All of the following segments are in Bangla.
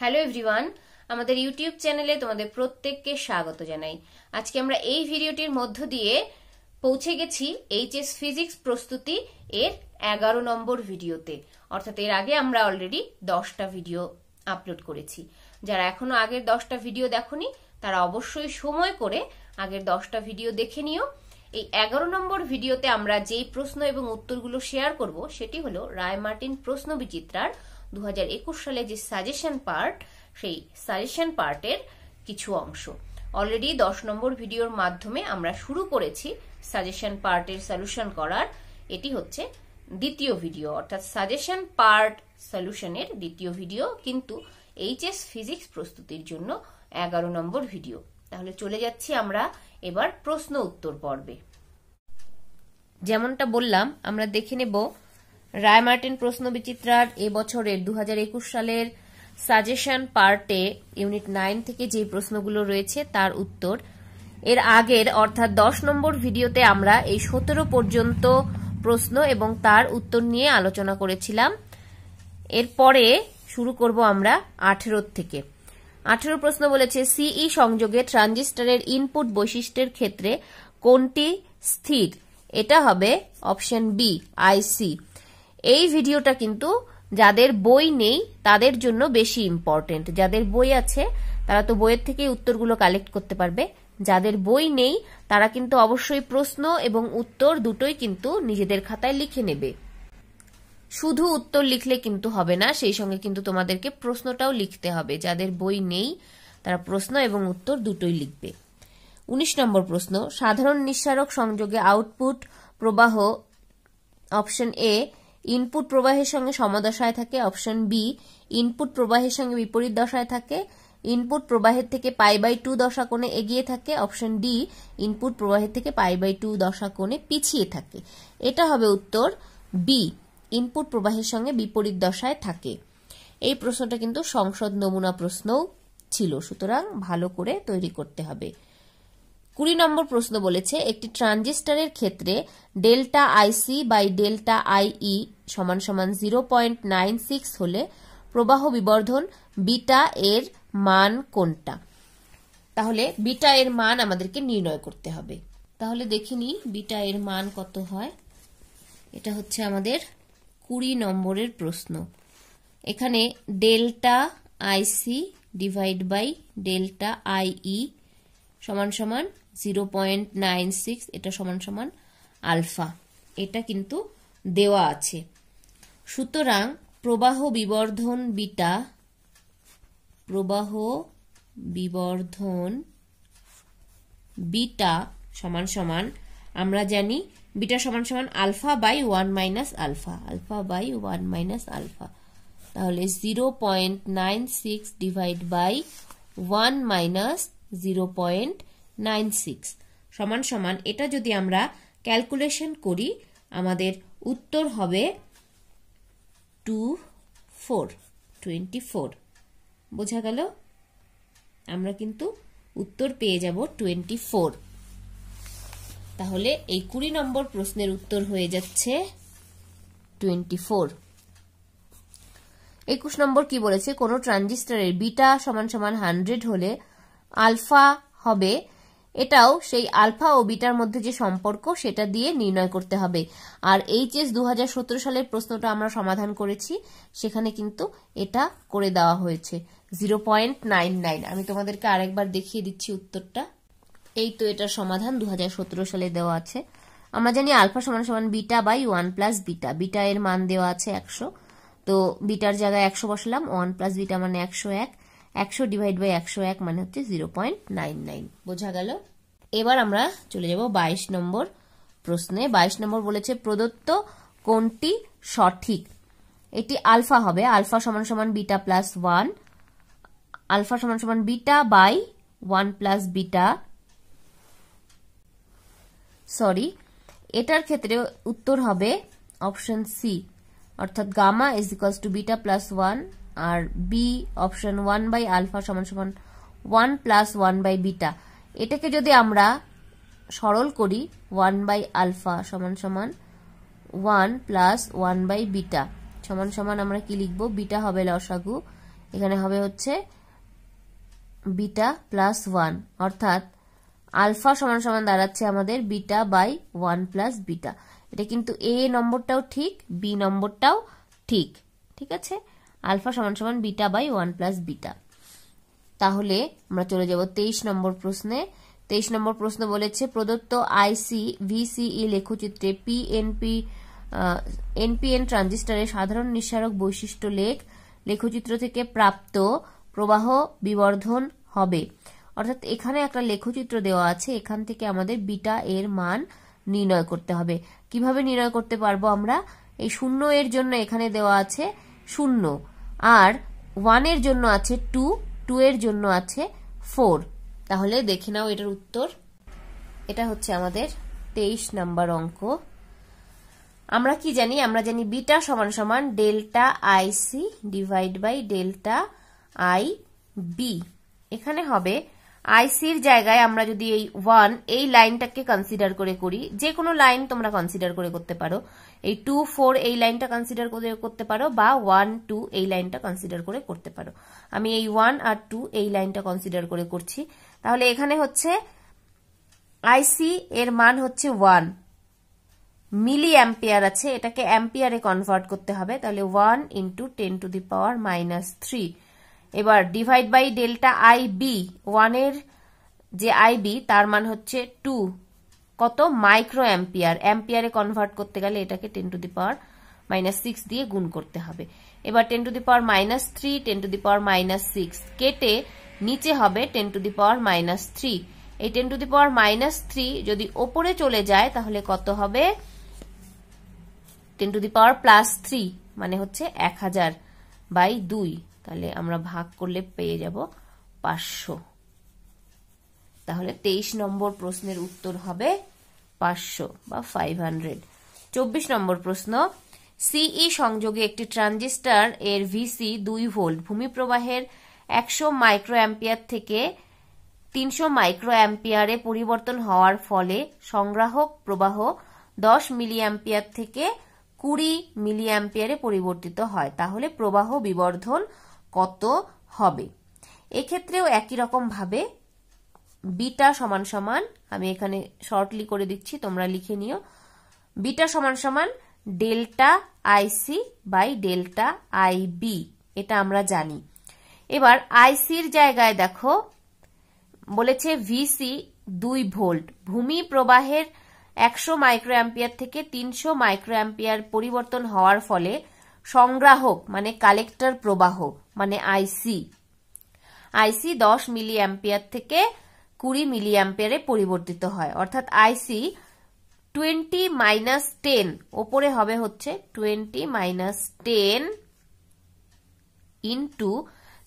হ্যালো এভরিওয়ান আমাদের ইউটিউব চ্যানেলে তোমাদের প্রত্যেককে স্বাগত জানাই আজকে আমরা এই ভিডিওটির মধ্য দিয়ে পৌঁছে গেছি এইচএস ফিজিক্স প্রস্তুতি এর এগারো নম্বর ভিডিওতে অর্থাৎ এর আগে আমরা অলরেডি দশটা ভিডিও আপলোড করেছি যারা এখনো আগের দশটা ভিডিও দেখনি তারা অবশ্যই সময় করে আগের দশটা ভিডিও দেখে নিও এই এগারো নম্বর ভিডিওতে আমরা যেই প্রশ্ন এবং উত্তরগুলো শেয়ার করব সেটি হলো রায় মার্টিন প্রশ্ন বিচিত্রার দু সালে যে সাজেশন পার্ট সেই সাজেশন পার্টের কিছু অংশ অলরেডি দশ নম্বর ভিডিওর মাধ্যমে আমরা শুরু করেছি সাজেশন পার্টের সলিউশন করার এটি হচ্ছে দ্বিতীয় ভিডিও অর্থাৎ সাজেশন পার্ট সলিউশনের দ্বিতীয় ভিডিও কিন্তু এইচএস ফিজিক্স প্রস্তুতির জন্য এগারো নম্বর ভিডিও তাহলে চলে যাচ্ছি আমরা এবার প্রশ্ন উত্তর পর্বে যেমনটা বললাম আমরা দেখে নেব রায় মার্টিন প্রশ্ন বিচিত্রার এবছরের দু সালের সাজেশন পার্টে ইউনিট নাইন থেকে যে প্রশ্নগুলো রয়েছে তার উত্তর এর আগের অর্থাৎ দশ নম্বর ভিডিওতে আমরা এই সতেরো পর্যন্ত প্রশ্ন এবং তার উত্তর নিয়ে আলোচনা করেছিলাম এরপরে শুরু করব আমরা আঠেরোর থেকে আঠেরো প্রশ্ন বলেছে সিই সংযোগে ট্রানজিস্টরের ইনপুট বৈশিষ্ট্যের ক্ষেত্রে কোনটি স্থির এটা হবে অপশন বি আইসি এই ভিডিওটা কিন্তু যাদের বই নেই তাদের জন্য বেশি ইম্পর্টেন্ট যাদের বই আছে তারা তো বইয়ের থেকেই উত্তরগুলো কালেক্ট করতে পারবে যাদের বই নেই তারা কিন্তু অবশ্যই প্রশ্ন এবং উত্তর দুটোই কিন্তু নিজেদের খাতায় লিখে নেবে শুধু উত্তর লিখলে কিন্তু হবে না সেই সঙ্গে কিন্তু তোমাদেরকে প্রশ্নটাও লিখতে হবে যাদের বই নেই তারা প্রশ্ন এবং উত্তর দুটোই লিখবে উনিশ নম্বর প্রশ্ন সাধারণ নিঃসারক সংযোগে আউটপুট প্রবাহ অপশন এ ইনপুট প্রবাহের সঙ্গে সমদশায় থাকে অপশন বি ইনপুট প্রবাহের সঙ্গে বিপরীত দশায় থাকে ইনপুট প্রবাহের থেকে পাই বাই টু দশা কোণে এগিয়ে থাকে অপশন ডি ইনপুট প্রবাহের থেকে পাই বাই টু দশা কোণে পিছিয়ে থাকে এটা হবে উত্তর বি ইনপুট প্রবাহের সঙ্গে বিপরীত দশায় থাকে এই প্রশ্নটা কিন্তু সংসদ নমুনা প্রশ্নও ছিল সুতরাং ভালো করে তৈরি করতে হবে কুড়ি নম্বর প্রশ্ন বলেছে একটি ট্রানজিস্টারের ক্ষেত্রে delta IC by delta IE সমান সমান জিরো পয়েন্ট নাইন সিক্স হলে প্রবাহ বিবর্ধন বিটা এর মান কোনটা তাহলে বিটা এর মান আমাদেরকে নির্ণয় করতে হবে তাহলে দেখে নিই বিটা এর মান কত হয় এটা হচ্ছে আমাদের কুড়ি নম্বরের প্রশ্ন এখানে delta IC divide by delta IE সমান সমান জিরো পয়েন্ট নাইন সিক্স এটা সমান সমান আলফা এটা কিন্তু দেওয়া আছে সুতরাং প্রবাহ বিবর্ধন বিটা প্রবাহ বিবর্ধন বিটা সমান সমান আমরা জানি বিটা সমান সমান alpha by one minus alpha alpha by one minus alpha তাহলে zero point nine six divide by one minus zero point nine six সমান সমান এটা যদি আমরা ক্যালকুলেশন করি আমাদের উত্তর হবে টু ফোর টোয়েন্টি ফোর বোঝা গেল আমরা কিন্তু উত্তর পেয়ে যাব টোয়েন্টি ফোর তাহলে এই কুড়ি নম্বর প্রশ্নের উত্তর হয়ে যাচ্ছে টোয়েন্টি ফোর একুশ নম্বর কি বলেছে কোনো ট্রানজিস্টারের বিটা সমান সমান হান্ড্রেড হলে আলফা হবে এটাও সেই আলফা ও বিটার মধ্যে যে সম্পর্ক সেটা দিয়ে নির্ণয় করতে হবে আর এস দু সালের প্রশ্নটা আমরা সমাধান করেছি সেখানে কিন্তু এটা করে দেওয়া হয়েছে জিরো পয়েন্ট নাইন নাইন আমি তোমাদেরকে আরেকবার দেখিয়ে দিচ্ছি উত্তরটা এই তো এটার সমাধান দু সালে দেওয়া আছে আমরা জানি আলফা সমান সমান beta by one plus beta beta এর মান দেওয়া আছে একশো তো বিটার জায়গায় একশো বসলাম ওয়ান প্লাস বিটা মানে একশো এক একশো ডিভাইড বাই একশো এক মানে হচ্ছে জিরো পয়েন্ট নাইন নাইন বোঝা গেল এবার আমরা চলে যাব বাইশ নম্বর প্রশ্নে বাইশ নম্বর বলেছে প্রদত্ত কোনটি সঠিক এটি আলফা হবে আলফা সমান সমান বিটা প্লাস ওয়ান আলফা সমান সমান beta by one plus beta sorry এটার ক্ষেত্রে উত্তর হবে অপশন সি অর্থাৎ gamma is equals to beta plus one আর B option one by alpha সমান সমান one plus one by beta এটাকে যদি আমরা সরল করি ওয়ান বাই আলফা সমান সমান one plus one by beta সমান সমান আমরা কি লিখব বিটা হবে লসাগু এখানে হবে হচ্ছে বিটা প্লাস ওয়ান অর্থাৎ আলফা সমান সমান দাঁড়াচ্ছে আমাদের beta by one plus beta এটা কিন্তু এ নম্বরটাও ঠিক বি নম্বরটাও ঠিক ঠিক আছে আলফা সমান সমান beta by one plus beta তাহলে আমরা চলে যাব তেইশ নম্বর প্রশ্নে তেইশ নম্বর প্রশ্ন বলেছে প্রদত্ত আইসি ভিসিই লেখচিত্রে পিএনপি এনপিএন ট্রানজিস্টারের সাধারণ নিঃসারক বৈশিষ্ট্য লেখ লেখচিত্র থেকে প্রাপ্ত প্রবাহ বিবর্ধন হবে অর্থাৎ এখানে একটা লেখচিত্র দেওয়া আছে এখান থেকে আমাদের বিটা এর মান নির্ণয় করতে হবে কিভাবে নির্ণয় করতে পারবো আমরা এই শূন্য এর জন্য এখানে দেওয়া আছে শূন্য আর ওয়ানের জন্য আছে টু টু এর জন্য আছে ফোর তাহলে দেখে নাও এটার উত্তর এটা হচ্ছে আমাদের তেইশ নাম্বার অঙ্ক আমরা কি জানি আমরা জানি বিটা সমান সমান delta IC divide by delta I B এখানে হবে আইসির জায়গায় আমরা যদি এই ওয়ান এই লাইনটাকে কনসিডার করে করি যে কোনো লাইন তোমরা কনসিডার করে করতে পারো এই টু ফোর এই লাইনটা কনসিডার করে করতে পারো বা ওয়ান টু এই লাইনটা কনসিডার করে করতে পারো আমি এই ওয়ান আর টু এই লাইনটা কনসিডার করে করছি তাহলে এখানে হচ্ছে আইসি এর মান হচ্ছে ওয়ান মিলি অ্যাম্পিয়ার আছে এটাকে অ্যাম্পিয়ারে কনভার্ট করতে হবে তাহলে one into ten to the power minus three এবার divide by delta I B ওয়ানের যে আই বি তার মান হচ্ছে টু কত মাইক্রো অ্যাম্পিয়ার অ্যাম্পিয়ারে কনভার্ট করতে গেলে এটাকে ten to the power minus six দিয়ে গুণ করতে হবে এবার ten to the power minus three ten to the power minus six কেটে নিচে হবে ten to the power minus three এই ten to the power minus three যদি ওপরে চলে যায় তাহলে কত হবে ten to the power plus three মানে হচ্ছে এক হাজার বাই দুই তাহলে আমরা ভাগ করলে পেয়ে যাব পাঁচশো তাহলে তেইশ নম্বর প্রশ্নের উত্তর হবে পাঁচশো বা ফাইভ হান্ড্রেড চব্বিশ নম্বর প্রশ্ন সিই e সংযোগে একটি ট্রানজিস্টার এর ভিসি দুই ভোল্ট ভূমি প্রবাহের একশো মাইক্রো অ্যাম্পিয়ার থেকে তিনশো মাইক্রো অ্যাম্পিয়ারে পরিবর্তন হওয়ার ফলে সংগ্রাহক প্রবাহ দশ মিলি অ্যাম্পিয়ার থেকে কুড়ি মিলি অ্যাম্পিয়ারে পরিবর্তিত হয় তাহলে প্রবাহ বিবর্ধন কত হবে এক্ষেত্রেও একই রকমভাবে বিটা সমান সমান আমি এখানে শর্টলি করে দিচ্ছি তোমরা লিখে নিও বিটা সমান সমান delta IC by delta IB এটা আমরা জানি এবার আইসির জায়গায় দেখো বলেছে ভিসি দুই ভোল্ট ভূমি প্রবাহের একশো মাইক্রো অ্যাম্পিয়ার থেকে তিনশো মাইক্রো অ্যাম্পিয়ার পরিবর্তন হওয়ার ফলে সংগ্রাহক মানে কালেক্টর প্রবাহ মানে আইসি আইসি দশ মিলি অ্যাম্পিয়ার থেকে কুড়ি মিলি অ্যাম্পিয়ারে পরিবর্তিত হয় অর্থাৎ আইসি টোয়েন্টি মাইনাস টেন ওপরে হবে হচ্ছে টোয়েন্টি মাইনাস টেন ইন্টু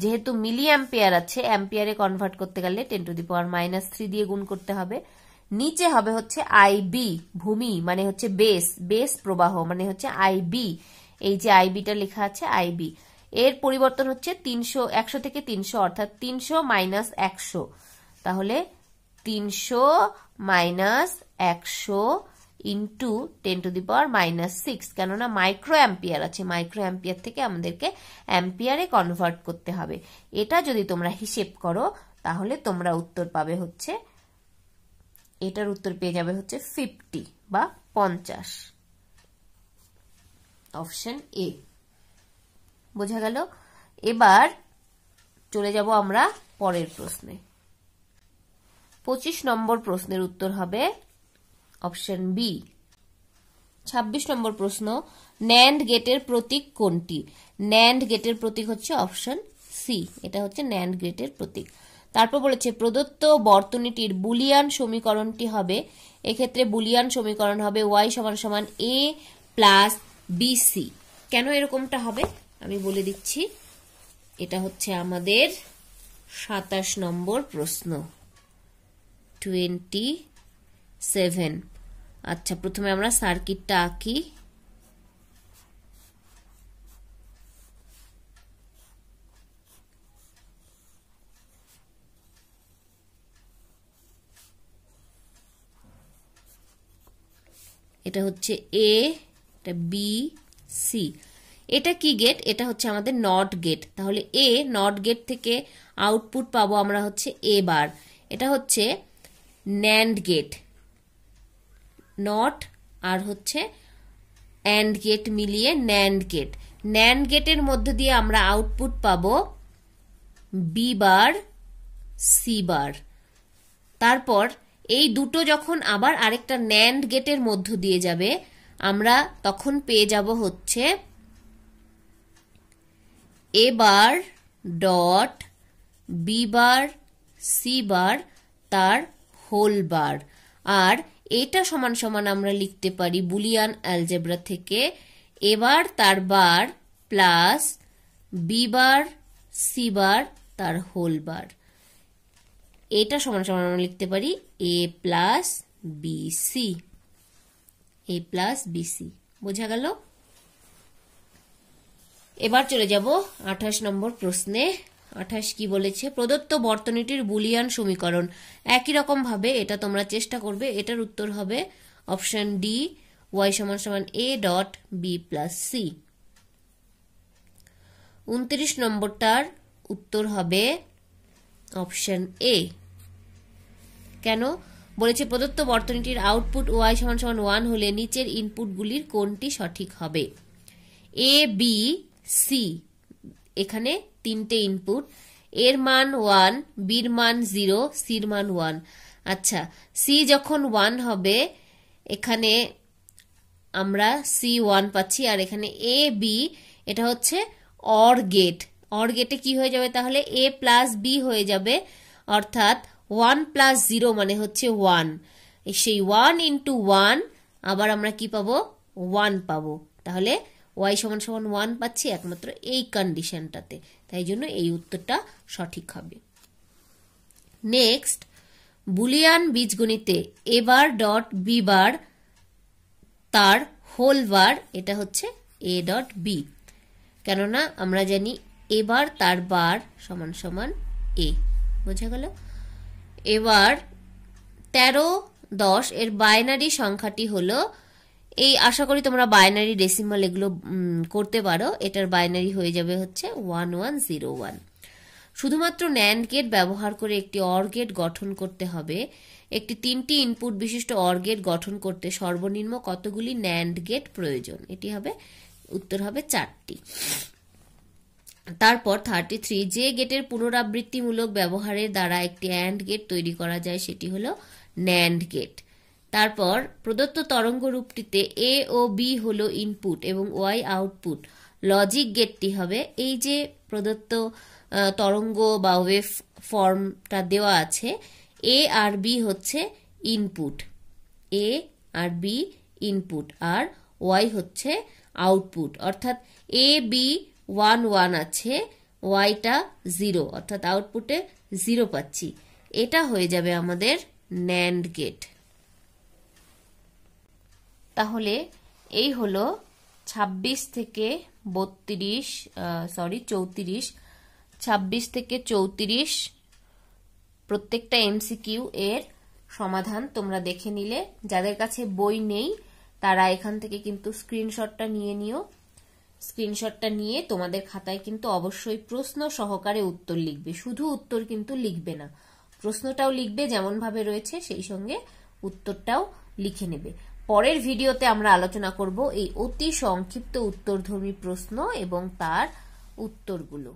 যেহেতু মিলি অ্যাম্পিয়ার আছে অ্যাম্পিয়ারে কনভার্ট করতে গেলে ten to the power minus three দিয়ে গুণ করতে হবে নিচে হবে হচ্ছে আইবি ভূমি মানে হচ্ছে বেস বেস প্রবাহ মানে হচ্ছে আইবি এই যে আইবিটা লেখা আছে আইবি এর পরিবর্তন হচ্ছে তিনশো একশো থেকে তিনশো অর্থাৎ তিনশো মাইনাস একশো তাহলে তিনশো মাইনাস একশো into ten to the power minus six কেননা মাইক্রো অ্যাম্পিয়ার আছে মাইক্রো অ্যাম্পিয়ার থেকে আমাদেরকে অ্যাম্পিয়ারে কনভার্ট করতে হবে এটা যদি তোমরা হিসেব করো তাহলে তোমরা উত্তর পাবে হচ্ছে এটার উত্তর পেয়ে যাবে হচ্ছে ফিফটি বা পঞ্চাশ অপশন এ বোঝা গেল এবার চলে যাব আমরা পরের প্রশ্নে পঁচিশ নম্বর প্রশ্নের উত্তর হবে অপশন বি ২৬ নম্বর প্রশ্ন ন্যান্ড গেটের প্রতীক কোনটি ন্যান্ড গেটের প্রতীক হচ্ছে অপশন সি এটা হচ্ছে ন্যান্ড গেটের প্রতীক তারপর বলেছে প্রদত্ত বর্তনীটির বুলিয়ান সমীকরণটি হবে এক্ষেত্রে বুলিয়ান সমীকরণ হবে ওয়াই সমান সমান এ প্লাস বিসি কেন এরকমটা হবে আমি বলে দিচ্ছি এটা হচ্ছে আমাদের সাতাশ নম্বর প্রশ্ন টোয়েন্টি সেভেন আচ্ছা প্রথমে আমরা সার্কিটটা আঁকি এটা হচ্ছে এ এটা বি সি এটা কি গেট এটা হচ্ছে আমাদের নট গেট তাহলে এ নট গেট থেকে আউটপুট পাবো আমরা হচ্ছে এ বার এটা হচ্ছে ন্যান্ড গেট নট আর হচ্ছে অ্যান্ড গেট মিলিয়ে ন্যান্ড গেট ন্যান্ড গেটের মধ্যে দিয়ে আমরা আউটপুট পাবো বি বার সি বার তারপর এই দুটো যখন আবার আরেকটা ন্যান্ড গেটের মধ্য দিয়ে যাবে আমরা তখন পেয়ে যাব হচ্ছে A bar dot B bar C bar তার হোল বার আর এটা সমান সমান আমরা লিখতে পারি বুলিয়ান অ্যালজেব্রা থেকে এবার তার bar plus B bar C bar তার হোল বার এটা সমান সমান আমরা লিখতে পারি A plus B C A plus BC বোঝা গেল এবার চলে যাব আঠাশ নম্বর প্রশ্নে আঠাশ কি বলেছে প্রদত্ত বর্তনীটির বুলিয়ান সমীকরণ একই রকম ভাবে এটা তোমরা চেষ্টা করবে এটার উত্তর হবে অপশন ডি ওয়াই সমান সমান A dot B plus C উনত্রিশ নম্বরটার উত্তর হবে অপশন এ কেন বলেছে প্রদত্ত বর্তনীটির আউটপুট ওয়াই সমান সমান ওয়ান হলে নিচের ইনপুটগুলির কোনটি সঠিক হবে এ বি সি এখানে তিনটে ইনপুট এর মান ওয়ান বির মান জিরো সির মান ওয়ান আচ্ছা সি যখন ওয়ান হবে এখানে আমরা সি ওয়ান পাচ্ছি আর এখানে এ বি এটা হচ্ছে অর গেট অর গেটে কি হয়ে যাবে তাহলে এ প্লাস বি হয়ে যাবে অর্থাৎ ওয়ান প্লাস জিরো মানে হচ্ছে ওয়ান সেই ওয়ান ইন্টু ওয়ান আবার আমরা কি পাবো ওয়ান পাবো তাহলে ওয়াই সমান সমান ওয়ান পাচ্ছি একমাত্র এই কন্ডিশনটাতে তাই জন্য এই উত্তরটা সঠিক হবে নেক্সট বুলিয়ান বীজগণিতে এবার ডট বি বার তার হোল বার এটা হচ্ছে এ ডট বি কেননা আমরা জানি এবার তার বার সমান সমান এ বোঝা গেল এবার তেরো দশ এর বাইনারি সংখ্যাটি হলো এই আশা করি তোমরা বাইনারি ডেসিমাল এগুলো করতে পারো এটার বাইনারি হয়ে যাবে হচ্ছে ওয়ান ওয়ান জিরো ওয়ান শুধুমাত্র ন্যান্ড গেট ব্যবহার করে একটি অর গেট গঠন করতে হবে একটি তিনটি ইনপুট বিশিষ্ট অর গেট গঠন করতে সর্বনিম্ন কতগুলি ন্যান্ড গেট প্রয়োজন এটি হবে উত্তর হবে চারটি তারপর থার্টি থ্রি যে গেটের পুনরাবৃত্তিমূলক ব্যবহারের দ্বারা একটি অ্যান্ড গেট তৈরি করা যায় সেটি হল ন্যান্ড গেট তারপর প্রদত্ত তরঙ্গ রূপটিতে এ ও বি হল ইনপুট এবং ওয়াই আউটপুট লজিক গেটটি হবে এই যে প্রদত্ত তরঙ্গ বা ওয়েভ ফর্মটা দেওয়া আছে এ আর বি হচ্ছে ইনপুট এ আর বি ইনপুট আর ওয়াই হচ্ছে আউটপুট অর্থাৎ এ বি ওয়ান ওয়ান আছে ওয়াইটা জিরো অর্থাৎ আউটপুটে জিরো পাচ্ছি এটা হয়ে যাবে আমাদের ন্যান্ড গেট তাহলে এই হলো ২৬ থেকে বত্রিশ সরি চৌত্রিশ ২৬ থেকে চৌত্রিশ প্রত্যেকটা এমসিকিউ এর সমাধান তোমরা দেখে নিলে যাদের কাছে বই নেই তারা এখান থেকে কিন্তু স্ক্রিনশটটা নিয়ে নিও স্ক্রিনশটটা নিয়ে তোমাদের খাতায় কিন্তু অবশ্যই প্রশ্ন সহকারে উত্তর লিখবে শুধু উত্তর কিন্তু লিখবে না প্রশ্নটাও লিখবে যেমনভাবে রয়েছে সেই সঙ্গে উত্তরটাও লিখে নেবে পরের ভিডিওতে আমরা আলোচনা করব এই অতি সংক্ষিপ্ত উত্তরধর্মী প্রশ্ন এবং তার উত্তরগুলো